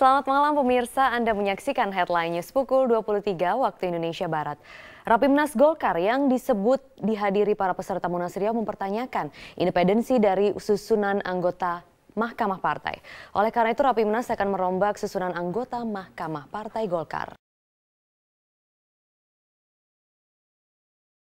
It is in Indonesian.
Selamat malam pemirsa, Anda menyaksikan headline news pukul 23 waktu Indonesia Barat. Rapimnas Golkar yang disebut dihadiri para peserta Munas Riau mempertanyakan independensi dari susunan anggota Mahkamah Partai. Oleh karena itu Rapimnas akan merombak susunan anggota Mahkamah Partai Golkar.